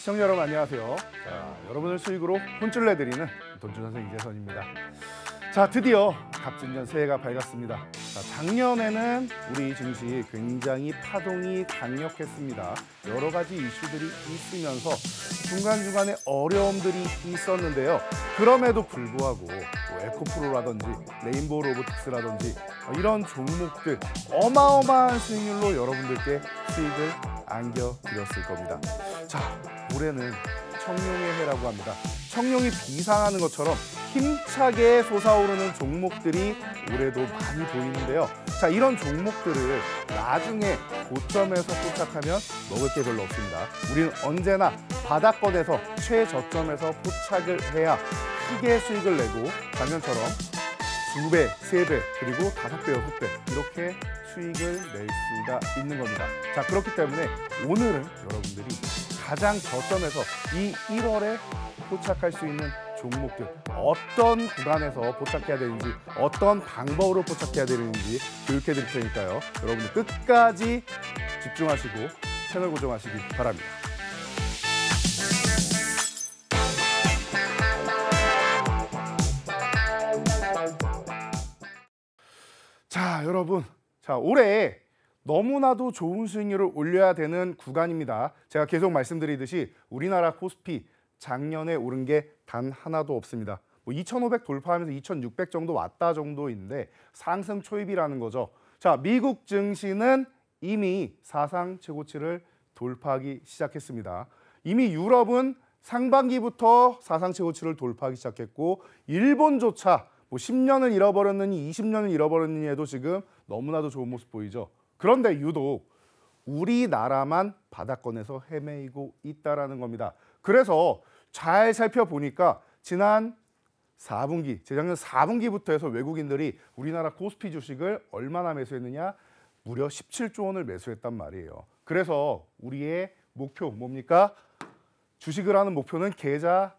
시청자 여러분 안녕하세요. 자, 여러분을 수익으로 혼쭐 내드리는 돈준 선생 이재선입니다. 자, 드디어 갑진년 새해가 밝았습니다. 자, 작년에는 우리 증시 굉장히 파동이 강력했습니다. 여러 가지 이슈들이 있으면서 중간중간에 어려움들이 있었는데요. 그럼에도 불구하고 뭐 에코프로라든지 레인보우 로보틱스라든지 이런 종목들 어마어마한 수익률로 여러분들께 수익을 안겨드렸을 겁니다. 자, 올해는 청룡의 해라고 합니다. 청룡이 비상하는 것처럼 힘차게 솟아오르는 종목들이 올해도 많이 보이는데요. 자, 이런 종목들을 나중에 고점에서 포착하면 먹을 게 별로 없습니다. 우리는 언제나 바닥권에서 최저점에서 포착을 해야 크게 수익을 내고 반면처럼 두 배, 세 배, 그리고 다섯 배, 여섯 배 이렇게 수익을 낼 수가 있는 겁니다. 자, 그렇기 때문에 오늘은 여러분들이 가장 저점에서 이 1월에 포착할 수 있는 종목들 어떤 구간에서 포착해야 되는지 어떤 방법으로 포착해야 되는지 교육해 드릴 테니까요. 여러분들 끝까지 집중하시고 채널 고정하시기 바랍니다. 자, 여러분. 자, 올해 너무나도 좋은 수익률을 올려야 되는 구간입니다. 제가 계속 말씀드리듯이 우리나라 코스피 작년에 오른 게 단 하나도 없습니다. 뭐2,500 돌파하면서 2,600 정도 왔다 정도인데 상승 초입이라는 거죠. 자, 미국 증시는 이미 사상 최고치를 돌파하기 시작했습니다. 이미 유럽은 상반기부터 사상 최고치를 돌파하기 시작했고 일본조차 뭐 10년을 잃어버렸느니 20년을 잃어버렸느니해도 지금 너무나도 좋은 모습 보이죠. 그런데 유독 우리나라만 바다권에서 헤매이고 있다라는 겁니다. 그래서 잘 살펴보니까 지난 4분기, 재작년 4분기부터 해서 외국인들이 우리나라 코스피 주식을 얼마나 매수했느냐? 무려 17조 원을 매수했단 말이에요. 그래서 우리의 목표 뭡니까? 주식을 하는 목표는 계좌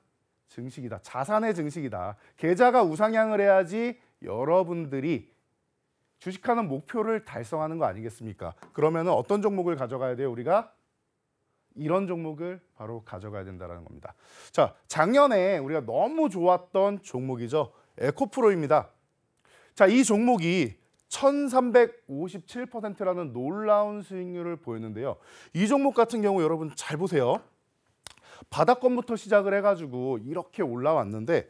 증식이다. 자산의 증식이다. 계좌가 우상향을 해야지 여러분들이 주식하는 목표를 달성하는 거 아니겠습니까? 그러면 어떤 종목을 가져가야 돼요? 우리가 이런 종목을 바로 가져가야 된다는 겁니다. 자, 작년에 우리가 너무 좋았던 종목이죠. 에코프로입니다. 자, 이 종목이 1357%라는 놀라운 수익률을 보였는데요. 이 종목 같은 경우 여러분 잘 보세요. 바닷권부터 시작을 해가지고 이렇게 올라왔는데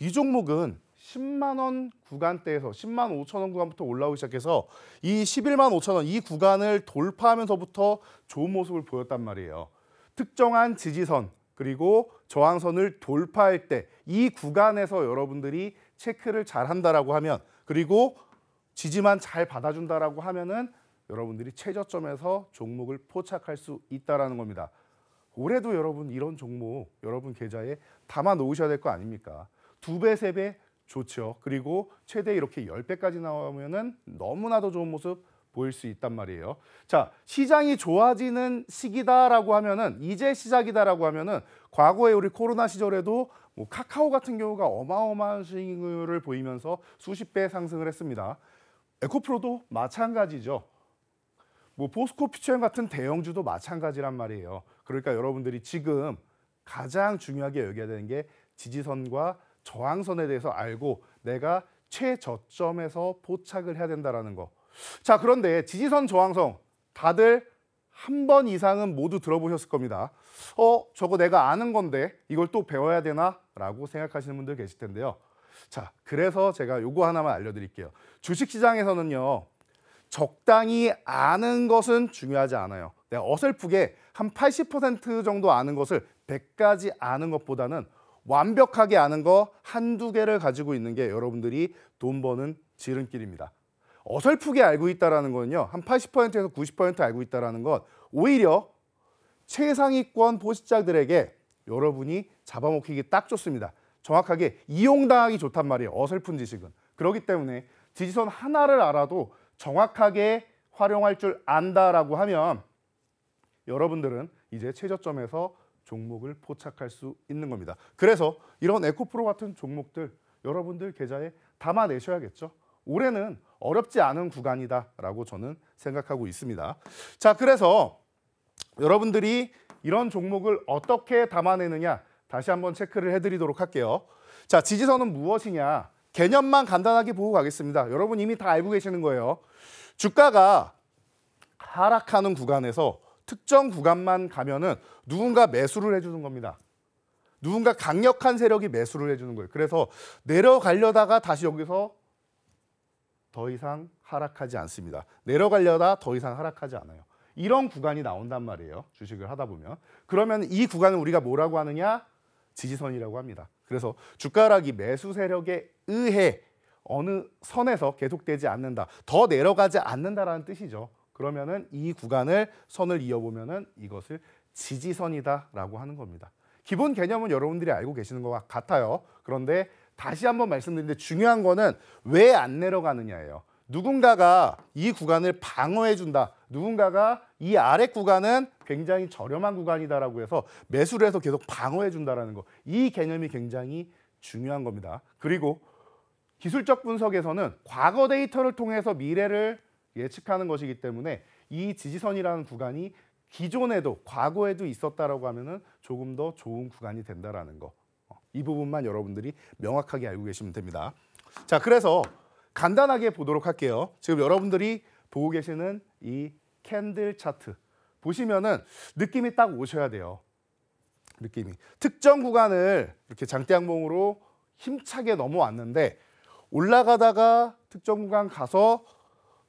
이 종목은 10만 원 구간대에서 10만 5천 원 구간부터 올라오기 시작해서 이 11만 5천 원 이 구간을 돌파하면서부터 좋은 모습을 보였단 말이에요. 특정한 지지선 그리고 저항선을 돌파할 때 이 구간에서 여러분들이 체크를 잘 한다라고 하면 그리고 지지만 잘 받아준다라고 하면은 여러분들이 최저점에서 종목을 포착할 수 있다라는 겁니다. 올해도 여러분 이런 종목 여러분 계좌에 담아 놓으셔야 될 거 아닙니까? 두 배, 세 배, 좋죠. 그리고 최대 이렇게 10배까지 나오면은 너무나도 좋은 모습 보일 수 있단 말이에요. 자, 시장이 좋아지는 시기다라고 하면은 이제 시작이다라고 하면은 과거에 우리 코로나 시절에도 뭐 카카오 같은 경우가 어마어마한 수익률을 보이면서 수십 배 상승을 했습니다. 에코프로도 마찬가지죠. 뭐 포스코 피처엠 같은 대형주도 마찬가지란 말이에요. 그러니까 여러분들이 지금 가장 중요하게 여겨야 되는 게 지지선과 저항선에 대해서 알고 내가 최저점에서 포착을 해야 된다는 거. 자, 그런데 지지선 저항선 다들 한 번 이상은 모두 들어보셨을 겁니다. 어, 저거 내가 아는 건데 이걸 또 배워야 되나? 라고 생각하시는 분들 계실 텐데요. 자, 그래서 제가 요거 하나만 알려드릴게요. 주식시장에서는요, 적당히 아는 것은 중요하지 않아요. 내가 어설프게 한 80% 정도 아는 것을 1 0 0까지 아는 것보다는 완벽하게 아는 거 한두 개를 가지고 있는 게 여러분들이 돈 버는 지름길입니다. 어설프게 알고 있다라는 건요. 한 80%에서 90% 알고 있다라는 건 오히려 최상위권 포식자들에게 여러분이 잡아먹히기 딱 좋습니다. 정확하게 이용당하기 좋단 말이에요. 어설픈 지식은. 그렇기 때문에 지지선 하나를 알아도 정확하게 활용할 줄 안다라고 하면 여러분들은 이제 최저점에서 종목을 포착할 수 있는 겁니다. 그래서 이런 에코프로 같은 종목들 여러분들 계좌에 담아내셔야겠죠. 올해는 어렵지 않은 구간이다라고 저는 생각하고 있습니다. 자, 그래서 여러분들이 이런 종목을 어떻게 담아내느냐 다시 한번 체크를 해드리도록 할게요. 자, 지지선은 무엇이냐? 개념만 간단하게 보고 가겠습니다. 여러분 이미 다 알고 계시는 거예요. 주가가 하락하는 구간에서 특정 구간만 가면은 누군가 매수를 해주는 겁니다. 누군가 강력한 세력이 매수를 해주는 거예요. 그래서 내려가려다가 다시 여기서 더 이상 하락하지 않습니다. 내려가려다 더 이상 하락하지 않아요. 이런 구간이 나온단 말이에요. 주식을 하다 보면. 그러면 이 구간을 우리가 뭐라고 하느냐? 지지선이라고 합니다. 그래서 주가락이 매수 세력에 의해 어느 선에서 계속되지 않는다. 더 내려가지 않는다라는 뜻이죠. 그러면은 이 구간을 선을 이어보면은 이것을 지지선이다라고 하는 겁니다. 기본 개념은 여러분들이 알고 계시는 것 같아요. 그런데 다시 한번 말씀드리는데 중요한 거는 왜 안 내려가느냐예요. 누군가가 이 구간을 방어해 준다. 누군가가 이 아래 구간은 굉장히 저렴한 구간이다라고 해서 매수를 해서 계속 방어해 준다라는 거. 이 개념이 굉장히 중요한 겁니다. 그리고 기술적 분석에서는 과거 데이터를 통해서 미래를 예측하는 것이기 때문에 이 지지선이라는 구간이 기존에도 과거에도 있었다라고 하면은 조금 더 좋은 구간이 된다라는 거. 어, 이 부분만 여러분들이 명확하게 알고 계시면 됩니다. 자, 그래서 간단하게 보도록 할게요. 지금 여러분들이 보고 계시는 이 캔들 차트 보시면은 느낌이 딱 오셔야 돼요. 느낌이 특정 구간을 이렇게 장대양봉으로 힘차게 넘어왔는데 올라가다가 특정 구간 가서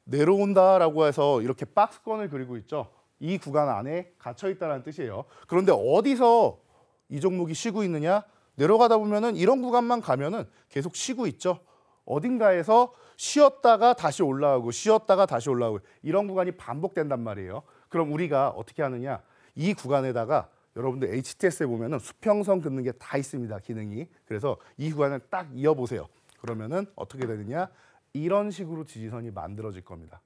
내려온다라고 해서 이렇게 박스권을 그리고 있죠. 이 구간 안에 갇혀 있다는 뜻이에요. 그런데 어디서 이 종목이 쉬고 있느냐? 내려가다 보면은 이런 구간만 가면은 계속 쉬고 있죠. 어딘가에서 쉬었다가 다시 올라오고 쉬었다가 다시 올라오고 이런 구간이 반복된단 말이에요. 그럼 우리가 어떻게 하느냐? 이 구간에다가 여러분들 HTS에 보면은 수평선 긋는 게 다 있습니다. 기능이. 그래서 이 구간을 딱 이어보세요. 그러면은 어떻게 되느냐? 이런 식으로 지지선이 만들어질 겁니다.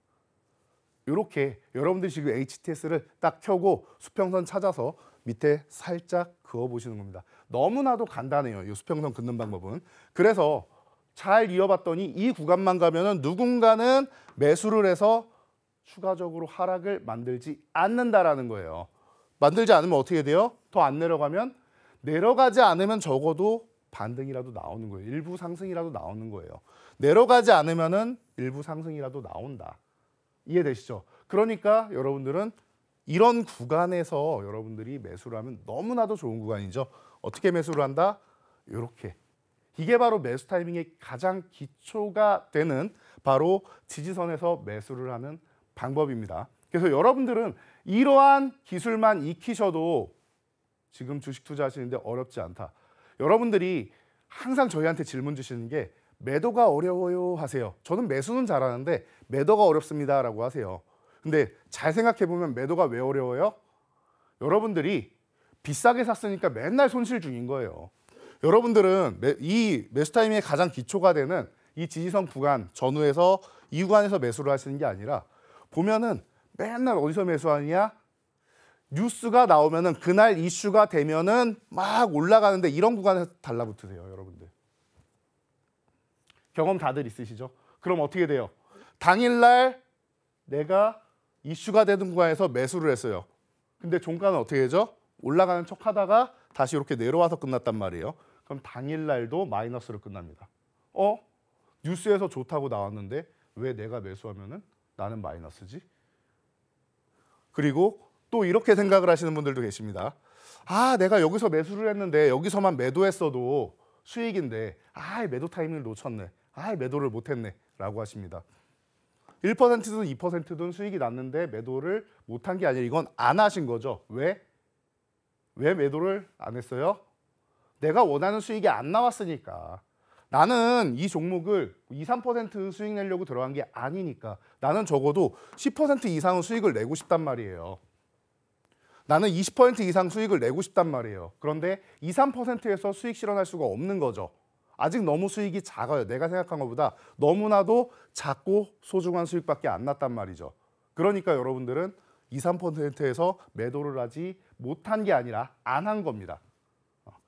이렇게 여러분들이 지금 HTS를 딱 켜고 수평선 찾아서 밑에 살짝 그어보시는 겁니다. 너무나도 간단해요. 이 수평선 긋는 방법은. 그래서 잘 이어봤더니 이 구간만 가면 은 누군가는 매수를 해서 추가적으로 하락을 만들지 않는다라는 거예요. 만들지 않으면 어떻게 돼요? 더 안 내려가면 내려가지 않으면 적어도 반등이라도 나오는 거예요. 일부 상승이라도 나오는 거예요. 내려가지 않으면은 일부 상승이라도 나온다. 이해되시죠? 그러니까 여러분들은 이런 구간에서 여러분들이 매수를 하면 너무나도 좋은 구간이죠. 어떻게 매수를 한다? 이렇게. 이게 바로 매수 타이밍의 가장 기초가 되는 바로 지지선에서 매수를 하는 방법입니다. 그래서 여러분들은 이러한 기술만 익히셔도 지금 주식 투자하시는데 어렵지 않다. 여러분들이 항상 저희한테 질문 주시는 게 매도가 어려워요 하세요. 저는 매수는 잘하는데 매도가 어렵습니다라고 하세요. 근데 잘 생각해 보면 매도가 왜 어려워요? 여러분들이 비싸게 샀으니까 맨날 손실 중인 거예요. 여러분들은 이 매수 타이의 가장 기초가 되는 이 지지선 구간 전후에서 이 구간에서 매수를 하시는 게 아니라 보면은 맨날 어디서 매수하느냐? 뉴스가 나오면은 그날 이슈가 되면은 막 올라가는데 이런 구간에서 달라붙으세요, 여러분들. 경험 다들 있으시죠? 그럼 어떻게 돼요? 당일날 내가 이슈가 되는 구간에서 매수를 했어요. 근데 종가는 어떻게 되죠? 올라가는 척 하다가 다시 이렇게 내려와서 끝났단 말이에요. 그럼 당일날도 마이너스로 끝납니다. 어? 뉴스에서 좋다고 나왔는데 왜 내가 매수하면은 나는 마이너스지? 그리고 또 이렇게 생각을 하시는 분들도 계십니다. 아, 내가 여기서 매수를 했는데 여기서만 매도했어도 수익인데 아, 매도 타이밍을 놓쳤네. 아, 매도를 못 했네. 라고 하십니다. 1%든 2%든 수익이 났는데 매도를 못한 게 아니라 이건 안 하신 거죠. 왜? 왜 매도를 안 했어요? 내가 원하는 수익이 안 나왔으니까. 나는 이 종목을 2, 3% 수익 내려고 들어간 게 아니니까. 나는 적어도 10% 이상은 수익을 내고 싶단 말이에요. 나는 20% 이상 수익을 내고 싶단 말이에요. 그런데 2, 3%에서 수익 실현할 수가 없는 거죠. 아직 너무 수익이 작아요. 내가 생각한 것보다 너무나도 작고 소중한 수익밖에 안 났단 말이죠. 그러니까 여러분들은 2, 3%에서 매도를 하지 못한 게 아니라 안 한 겁니다.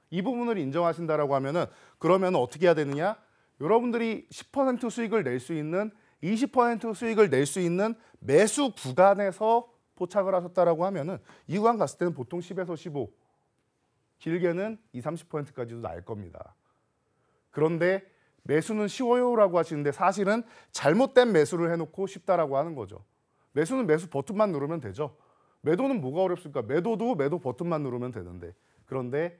이 부분을 인정하신다라고 하면은 그러면 어떻게 해야 되느냐? 여러분들이 10% 수익을 낼 수 있는 20% 수익을 낼 수 있는 매수 구간에서 포착을 하셨다라고 하면은 이관 갔을 때는 보통 10에서 15, 길게는 2, 30%까지도 날 겁니다. 그런데 매수는 쉬워요라고 하시는데 사실은 잘못된 매수를 해놓고 쉽다라고 하는 거죠. 매수는 매수 버튼만 누르면 되죠. 매도는 뭐가 어렵습니까? 매도도 매도 버튼만 누르면 되는데 그런데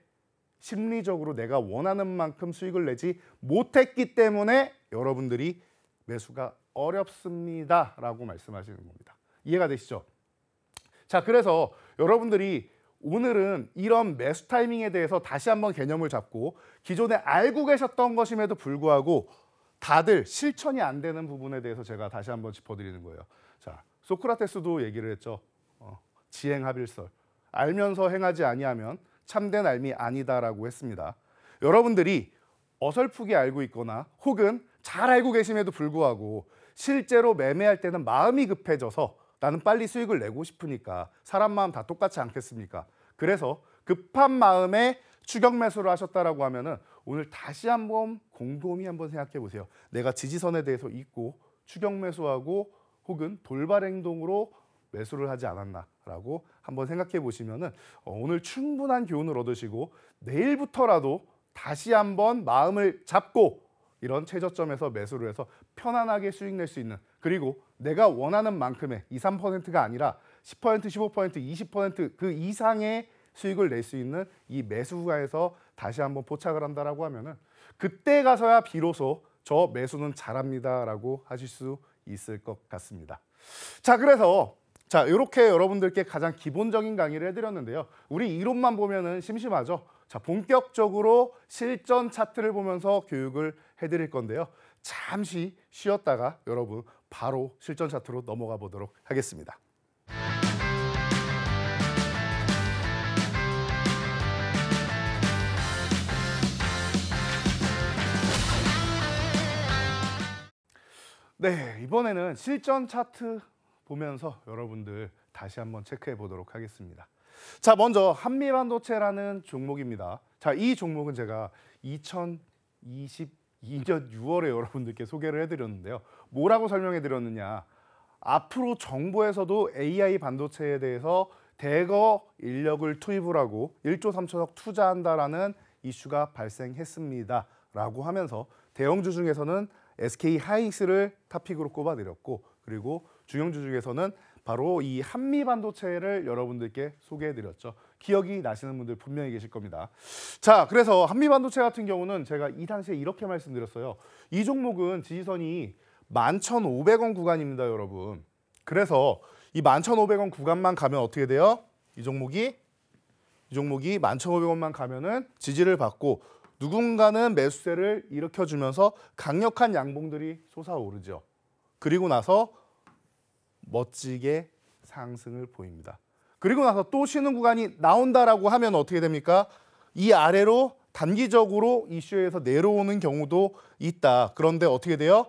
심리적으로 내가 원하는 만큼 수익을 내지 못했기 때문에 여러분들이 매수가 어렵습니다라고 말씀하시는 겁니다. 이해가 되시죠? 자, 그래서 여러분들이 오늘은 이런 매수 타이밍에 대해서 다시 한번 개념을 잡고 기존에 알고 계셨던 것임에도 불구하고 다들 실천이 안 되는 부분에 대해서 제가 다시 한번 짚어드리는 거예요. 자, 소크라테스도 얘기를 했죠. 어, 지행합일설. 알면서 행하지 아니하면 참된 알미 아니다라고 했습니다. 여러분들이 어설프게 알고 있거나 혹은 잘 알고 계심에도 불구하고 실제로 매매할 때는 마음이 급해져서 나는 빨리 수익을 내고 싶으니까 사람 마음 다 똑같지 않겠습니까? 그래서 급한 마음에 추격 매수를 하셨다라고 하면은 오늘 다시 한번 곰곰이 한번 생각해 보세요. 내가 지지선에 대해서 잊고 추격 매수하고 혹은 돌발 행동으로 매수를 하지 않았나라고 한번 생각해 보시면은 어, 오늘 충분한 교훈을 얻으시고 내일부터라도 다시 한번 마음을 잡고 이런 최저점에서 매수를 해서 편안하게 수익 낼 수 있는 그리고 내가 원하는 만큼의 2, 3%가 아니라 10%, 15%, 20%그 이상의 수익을 낼 수 있는 이 매수가에서 다시 한번 포착을 한다라고 하면은 그때 가서야 비로소 저 매수는 잘합니다라고 하실 수 있을 것 같습니다. 자, 그래서 자, 이렇게 여러분들께 가장 기본적인 강의를 해드렸는데요. 우리 이론만 보면은 심심하죠. 자, 본격적으로 실전 차트를 보면서 교육을 해드릴 건데요. 잠시 쉬었다가 여러분 바로 실전 차트로 넘어가 보도록 하겠습니다. 네, 이번에는 실전 차트 보면서 여러분들 다시 한번 체크해 보도록 하겠습니다. 자, 먼저 한미반도체라는 종목입니다. 자, 이 종목은 제가 2020 2년 6월에 여러분들께 소개를 해드렸는데요. 뭐라고 설명해드렸느냐. 앞으로 정부에서도 AI 반도체에 대해서 대거 인력을 투입을 하고 1조 3천억 투자한다라는 이슈가 발생했습니다. 라고 하면서 대형주 중에서는 SK 하이닉스를 탑픽으로 꼽아내렸고 그리고 중형주 중에서는 바로 이 한미 반도체를 여러분들께 소개해드렸죠. 기억이 나시는 분들 분명히 계실 겁니다. 자, 그래서 한미 반도체 같은 경우는 제가 이 당시에 이렇게 말씀드렸어요. 이 종목은 지지선이 11,500원 구간입니다, 여러분. 그래서 이 11,500원 구간만 가면 어떻게 돼요? 이 종목이 이 종목이 11,500원만 가면은 지지를 받고 누군가는 매수세를 일으켜주면서 강력한 양봉들이 솟아오르죠. 그리고 나서 멋지게 상승을 보입니다. 그리고 나서 또 쉬는 구간이 나온다라고 하면 어떻게 됩니까? 이 아래로 단기적으로 이슈에서 내려오는 경우도 있다. 그런데 어떻게 돼요?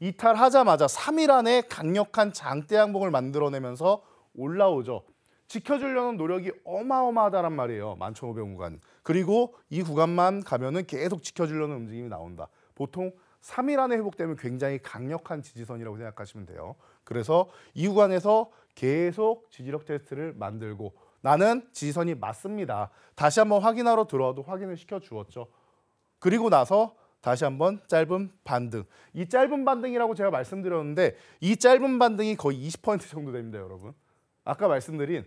이탈하자마자 3일 안에 강력한 장대 양봉을 만들어내면서 올라오죠. 지켜주려는 노력이 어마어마하다란 말이에요. 11,500 구간. 그리고 이 구간만 가면은 계속 지켜주려는 움직임이 나온다. 보통 3일 안에 회복되면 굉장히 강력한 지지선이라고 생각하시면 돼요. 그래서 이 구간에서 계속 지지력 테스트를 만들고 나는 지지선이 맞습니다. 다시 한번 확인하러 들어와도 확인을 시켜주었죠. 그리고 나서 다시 한번 짧은 반등. 이 짧은 반등이라고 제가 말씀드렸는데 이 짧은 반등이 거의 20% 정도 됩니다, 여러분. 아까 말씀드린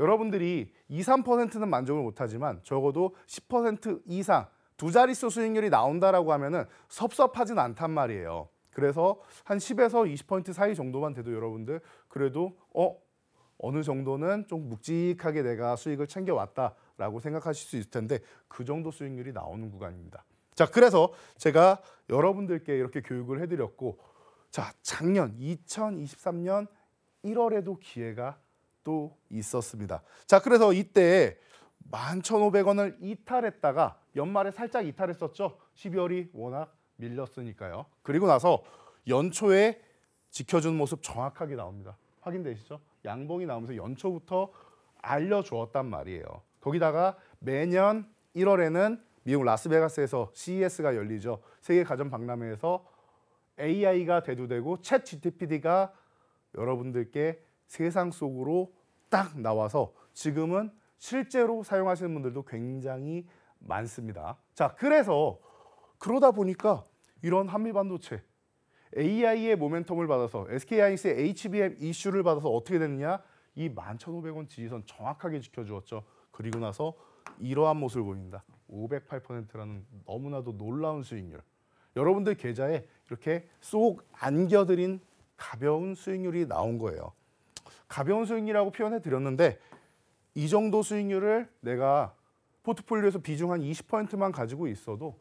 여러분들이 2, 3%는 만족을 못하지만 적어도 10% 이상 두 자릿수 수익률이 나온다라고 하면은 섭섭하진 않단 말이에요. 그래서 한 10에서 20포인트 사이 정도만 돼도 여러분들 그래도 어 어느 정도는 좀 묵직하게 내가 수익을 챙겨왔다라고 생각하실 수 있을 텐데 그 정도 수익률이 나오는 구간입니다. 자 그래서 제가 여러분들께 이렇게 교육을 해드렸고 자 작년 2023년 1월에도 기회가 또 있었습니다. 자 그래서 이때 11,500원을 이탈했다가 연말에 살짝 이탈했었죠. 12월이 워낙 밀렸으니까요. 그리고 나서 연초에 지켜준 모습 정확하게 나옵니다. 확인되시죠? 양봉이 나오면서 연초부터 알려주었단 말이에요. 거기다가 매년 1월에는 미국 라스베가스에서 CES가 열리죠. 세계 가전 박람회에서 AI가 대두되고 챗 GTPD가 여러분들께 세상 속으로 딱 나와서 지금은 실제로 사용하시는 분들도 굉장히 많습니다. 자, 그래서 그러다 보니까 이런 한미 반도체 AI의 모멘텀을 받아서 SK 하이닉스의 HBM 이슈를 받아서 어떻게 됐느냐? 이 11,500원 지지선 정확하게 지켜주었죠. 그리고 나서 이러한 모습을 보입니다. 508%라는 너무나도 놀라운 수익률. 여러분들 계좌에 이렇게 쏙 안겨드린 가벼운 수익률이 나온 거예요. 가벼운 수익률이라고 표현해 드렸는데 이 정도 수익률을 내가 포트폴리오에서 비중 한 20%만 가지고 있어도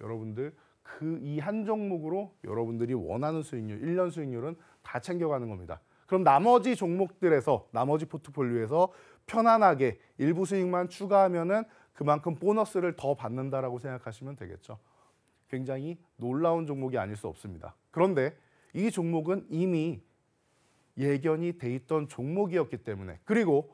여러분들 그 이 한 종목으로 여러분들이 원하는 수익률, 1년 수익률은 다 챙겨가는 겁니다. 그럼 나머지 종목들에서 나머지 포트폴리오에서 편안하게 일부 수익만 추가하면은 그만큼 보너스를 더 받는다라고 생각하시면 되겠죠. 굉장히 놀라운 종목이 아닐 수 없습니다. 그런데 이 종목은 이미 예견이 돼 있던 종목이었기 때문에 그리고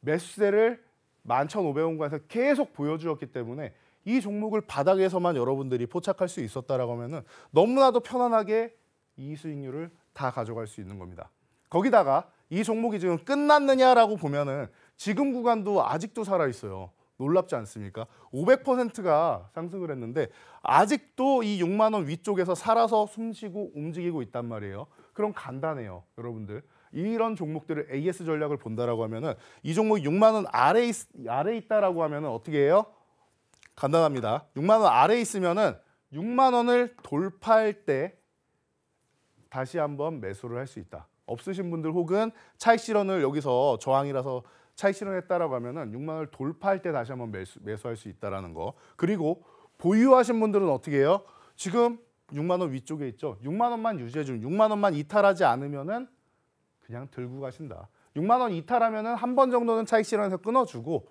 매수세를 1 1 5 0 0원과에서 계속 보여주었기 때문에 이 종목을 바닥에서만 여러분들이 포착할 수 있었다라고 하면은 너무나도 편안하게 이 수익률을 다 가져갈 수 있는 겁니다. 거기다가 이 종목이 지금 끝났느냐라고 보면은 지금 구간도 아직도 살아 있어요. 놀랍지 않습니까? 500%가 상승을 했는데 아직도 이 6만 원 위쪽에서 살아서 숨쉬고 움직이고 있단 말이에요. 그럼 간단해요, 여러분들. 이런 종목들을 AS 전략을 본다라고 하면은 이 종목 6만 원 아래 있, 아래 있다라고 하면은 어떻게 해요? 간단합니다. 6만 원 아래 있으면은 6만 원을 돌파할 때 다시 한번 매수를 할 수 있다. 없으신 분들 혹은 차익 실현을 여기서 저항이라서 차익 실현했다라고 하면은 6만 원을 돌파할 때 다시 한번 매수, 매수할 수 있다라는 거. 그리고 보유하신 분들은 어떻게 해요? 지금 6만 원 위쪽에 있죠. 6만 원만 유지해 주면 6만 원만 이탈하지 않으면은 그냥 들고 가신다. 6만 원 이탈하면은 한 번 정도는 차익 실현해서 끊어주고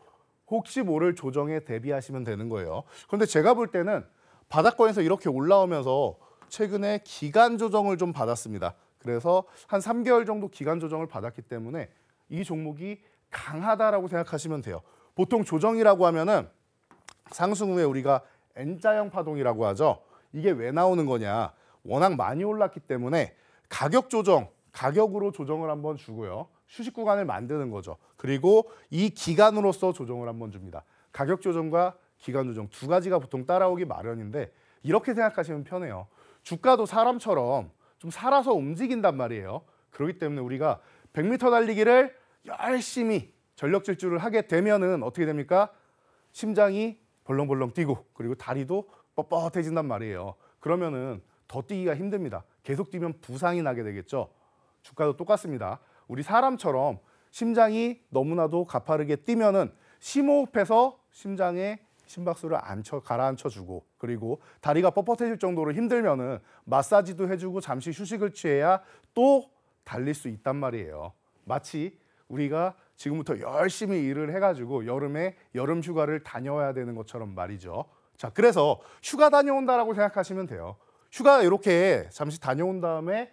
혹시 모를 조정에 대비하시면 되는 거예요. 그런데 제가 볼 때는 바닷권에서 이렇게 올라오면서 최근에 기간 조정을 좀 받았습니다. 그래서 한 3개월 정도 기간 조정을 받았기 때문에 이 종목이 강하다라고 생각하시면 돼요. 보통 조정이라고 하면은 상승 후에 우리가 N자형 파동이라고 하죠. 이게 왜 나오는 거냐. 워낙 많이 올랐기 때문에 가격 조정, 가격으로 조정을 한번 주고요. 휴식 구간을 만드는 거죠. 그리고 이 기간으로서 조정을 한번 줍니다. 가격 조정과 기간 조정 두 가지가 보통 따라오기 마련인데 이렇게 생각하시면 편해요. 주가도 사람처럼 좀 살아서 움직인단 말이에요. 그렇기 때문에 우리가 100m 달리기를 열심히 전력 질주를 하게 되면은 어떻게 됩니까? 심장이 벌렁벌렁 뛰고 그리고 다리도 뻣뻣해진단 말이에요. 그러면은 더 뛰기가 힘듭니다. 계속 뛰면 부상이 나게 되겠죠. 주가도 똑같습니다. 우리 사람처럼 심장이 너무나도 가파르게 뛰면은 심호흡해서 심장에 심박수를 앉혀 가라앉혀 주고 그리고 다리가 뻣뻣해질 정도로 힘들면은 마사지도 해주고 잠시 휴식을 취해야 또 달릴 수 있단 말이에요. 마치 우리가 지금부터 열심히 일을 해가지고 여름에 여름 휴가를 다녀와야 되는 것처럼 말이죠. 자, 그래서 휴가 다녀온다라고 생각하시면 돼요. 휴가 이렇게 잠시 다녀온 다음에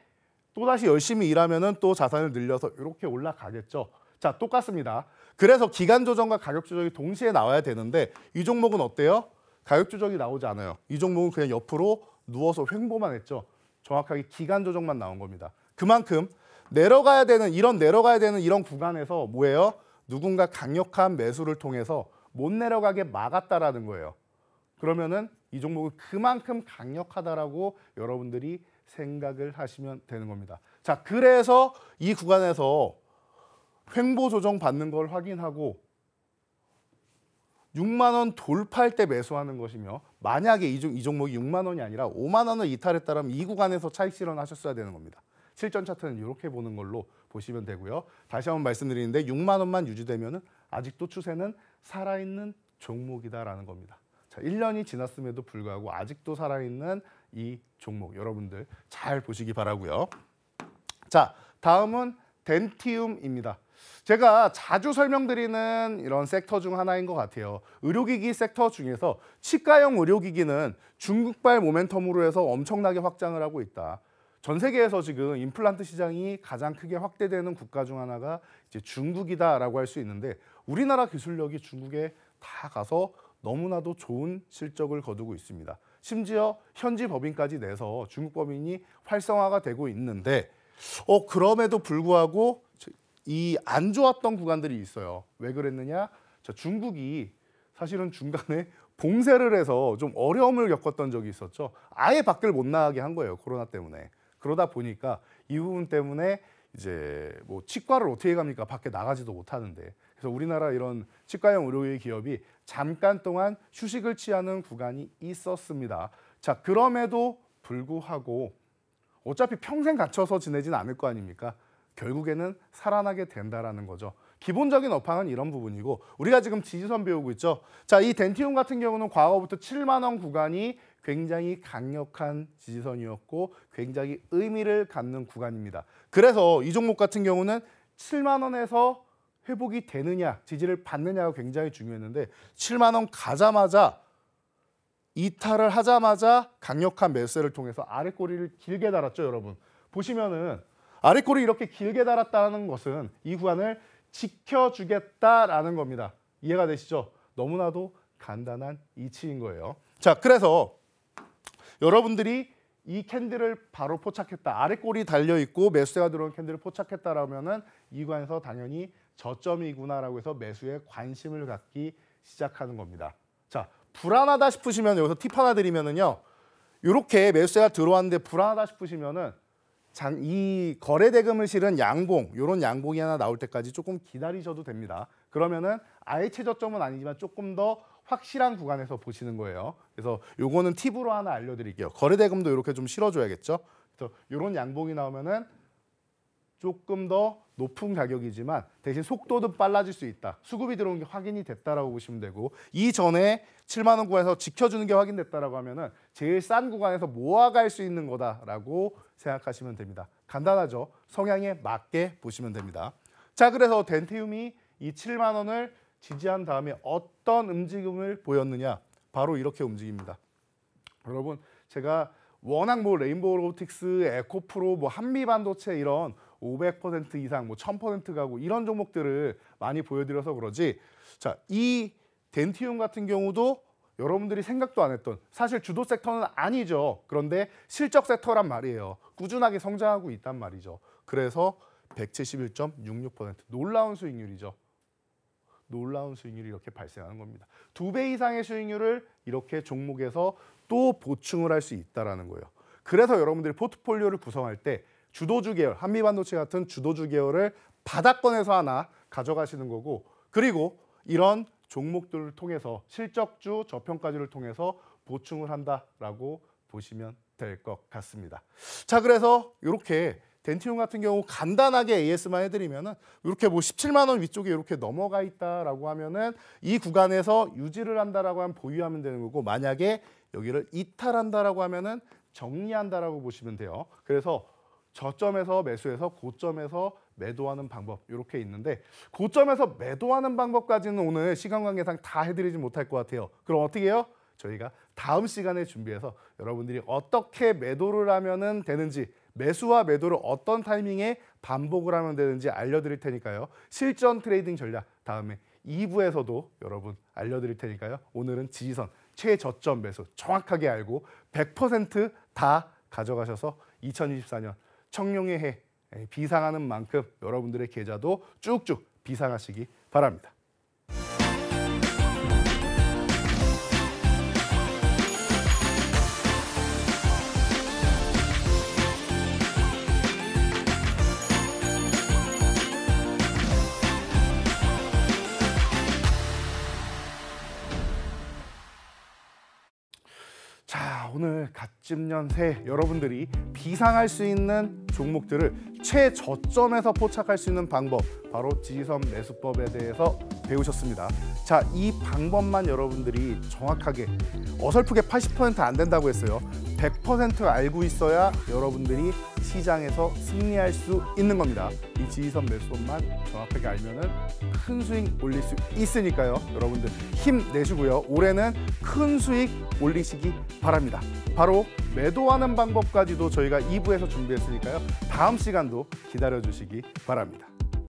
또다시 열심히 일하면또 자산을 늘려서 이렇게 올라가겠죠. 자, 똑같습니다. 그래서 기간 조정과 가격 조정이 동시에 나와야 되는데 이 종목은 어때요? 가격 조정이 나오지 않아요. 이 종목은 그냥 옆으로 누워서 횡보만 했죠. 정확하게 기간 조정만 나온 겁니다. 그만큼 내려가야 되는 이런 내려가야 되는 이런 구간에서 뭐예요? 누군가 강력한 매수를 통해서 못 내려가게 막았다라는 거예요. 그러면은 이 종목은 그만큼 강력하다라고 여러분들이 생각을 하시면 되는 겁니다. 자, 그래서 이 구간에서 횡보 조정 받는 걸 확인하고 6만 원 돌파할 때 매수하는 것이며 만약에 이, 종, 이 종목이 6만 원이 아니라 5만 원을 이탈했다면 이 구간에서 차익 실현하셨어야 되는 겁니다. 실전 차트는 이렇게 보는 걸로 보시면 되고요. 다시 한번 말씀드리는데 6만 원만 유지되면 아직도 추세는 살아있는 종목이다라는 겁니다. 자, 1년이 지났음에도 불구하고 아직도 살아있는 이 종목 여러분들 잘 보시기 바라고요. 자, 다음은 덴티움입니다. 제가 자주 설명드리는 이런 섹터 중 하나인 것 같아요. 의료기기 섹터 중에서 치과용 의료기기는 중국발 모멘텀으로 해서 엄청나게 확장을 하고 있다. 전 세계에서 지금 임플란트 시장이 가장 크게 확대되는 국가 중 하나가 이제 중국이다라고 할 수 있는데 우리나라 기술력이 중국에 다 가서 너무나도 좋은 실적을 거두고 있습니다. 심지어 현지 법인까지 내서 중국 법인이 활성화가 되고 있는데 어 그럼에도 불구하고 이 안 좋았던 구간들이 있어요. 왜 그랬느냐? 자, 중국이 사실은 중간에 봉쇄를 해서 좀 어려움을 겪었던 적이 있었죠. 아예 밖을 못 나가게 한 거예요. 코로나 때문에. 그러다 보니까 이 부분 때문에 이제 뭐 치과를 어떻게 갑니까? 밖에 나가지도 못하는데. 그래서 우리나라 이런 치과형 의료의 기업이 잠깐 동안 휴식을 취하는 구간이 있었습니다. 자, 그럼에도 불구하고 어차피 평생 갇혀서 지내진 않을 거 아닙니까? 결국에는 살아나게 된다라는 거죠. 기본적인 업황은 이런 부분이고 우리가 지금 지지선 배우고 있죠. 자, 이 덴티움 같은 경우는 과거부터 7만 원 구간이 굉장히 강력한 지지선이었고 굉장히 의미를 갖는 구간입니다. 그래서 이 종목 같은 경우는 7만 원에서 회복이 되느냐, 지지를 받느냐가 굉장히 중요했는데 7만 원 가자마자 이탈을 하자마자 강력한 매세를 통해서 아래 꼬리를 길게 달았죠, 여러분. 보시면은 아래 꼬리 이렇게 길게 달았다는 것은 이 구간을 지켜주겠다라는 겁니다. 이해가 되시죠? 너무나도 간단한 이치인 거예요. 자, 그래서 여러분들이 이 캔들을 바로 포착했다. 아래 꼬리 달려 있고 매수세가 들어온 캔들을 포착했다라면은 이 구간에서 당연히 저점이구나라고 해서 매수에 관심을 갖기 시작하는 겁니다. 자, 불안하다 싶으시면 여기서 팁 하나 드리면은요. 요렇게 매수세가 들어왔는데 불안하다 싶으시면은 장, 이 거래 대금을 실은 양봉, 요런 양봉이 하나 나올 때까지 조금 기다리셔도 됩니다. 그러면은 아예 최저점은 아니지만 조금 더 확실한 구간에서 보시는 거예요. 그래서 요거는 팁으로 하나 알려드릴게요. 거래 대금도 이렇게 좀 실어줘야겠죠. 그래서 요런 양봉이 나오면은 조금 더 높은 가격이지만 대신 속도도 빨라질 수 있다. 수급이 들어온 게 확인이 됐다라고 보시면 되고 이전에 7만 원 구간에서 지켜주는 게 확인됐다라고 하면은 제일 싼 구간에서 모아갈 수 있는 거다라고 생각하시면 됩니다. 간단하죠. 성향에 맞게 보시면 됩니다. 자, 그래서 덴티움이 이 7만 원을 지지한 다음에 어떤 움직임을 보였느냐? 바로 이렇게 움직입니다. 여러분, 제가 워낙 뭐 레인보우 로틱스, 에코프로, 뭐 한미반도체 이런 500% 이상 뭐1000% 가고 이런 종목들을 많이 보여드려서 그러지 자이 덴티움 같은 경우도 여러분들이 생각도 안 했던 사실 주도 섹터는 아니죠 그런데 실적 섹터란 말이에요 꾸준하게 성장하고 있단 말이죠 그래서 171.66% 놀라운 수익률이죠 놀라운 수익률이 이렇게 발생하는 겁니다 두 배 이상의 수익률을 이렇게 종목에서 또 보충을 할 수 있다는 라 거예요 그래서 여러분들이 포트폴리오를 구성할 때 주도주 계열, 한미반도체 같은 주도주 계열을 바닥권에서 하나 가져가시는 거고 그리고 이런 종목들을 통해서 실적주 저평가주를 통해서 보충을 한다라고 보시면 될 것 같습니다. 자 그래서 이렇게 덴티움 같은 경우 간단하게 AS만 해드리면은 이렇게 뭐 17만 원 위쪽에 이렇게 넘어가 있다라고 하면은 이 구간에서 유지를 한다라고 하면 보유하면 되는 거고 만약에 여기를 이탈한다라고 하면은 정리한다라고 보시면 돼요. 그래서 저점에서 매수해서 고점에서 매도하는 방법 이렇게 있는데 고점에서 매도하는 방법까지는 오늘 시간 관계상 다 해드리지 못할 것 같아요. 그럼 어떻게 해요? 저희가 다음 시간에 준비해서 여러분들이 어떻게 매도를 하면 되는지 매수와 매도를 어떤 타이밍에 반복을 하면 되는지 알려드릴 테니까요. 실전 트레이딩 전략 다음에 2부에서도 여러분 알려드릴 테니까요. 오늘은 지지선 최저점 매수 정확하게 알고 100%다 가져가셔서 2024년 청룡의 해 비상하는 만큼 여러분들의 계좌도 쭉쭉 비상하시기 바랍니다. 오늘 갑집년 새 여러분들이 비상할 수 있는 종목들을 최저점에서 포착할 수 있는 방법 바로 지지선 매수법에 대해서 배우셨습니다. 자, 이 방법만 여러분들이 정확하게 어설프게 80%안 된다고 했어요. 100% 알고 있어야 여러분들이 시장에서 승리할 수 있는 겁니다. 이 지지선 매수법만 정확하게 알면은 큰 수익 올릴 수 있으니까요. 여러분들 힘 내시고요. 올해는 큰 수익 올리시기 바랍니다. 바로 매도하는 방법까지도 저희가 2부에서 준비했으니까요. 다음 시간도 기다려주시기 바랍니다.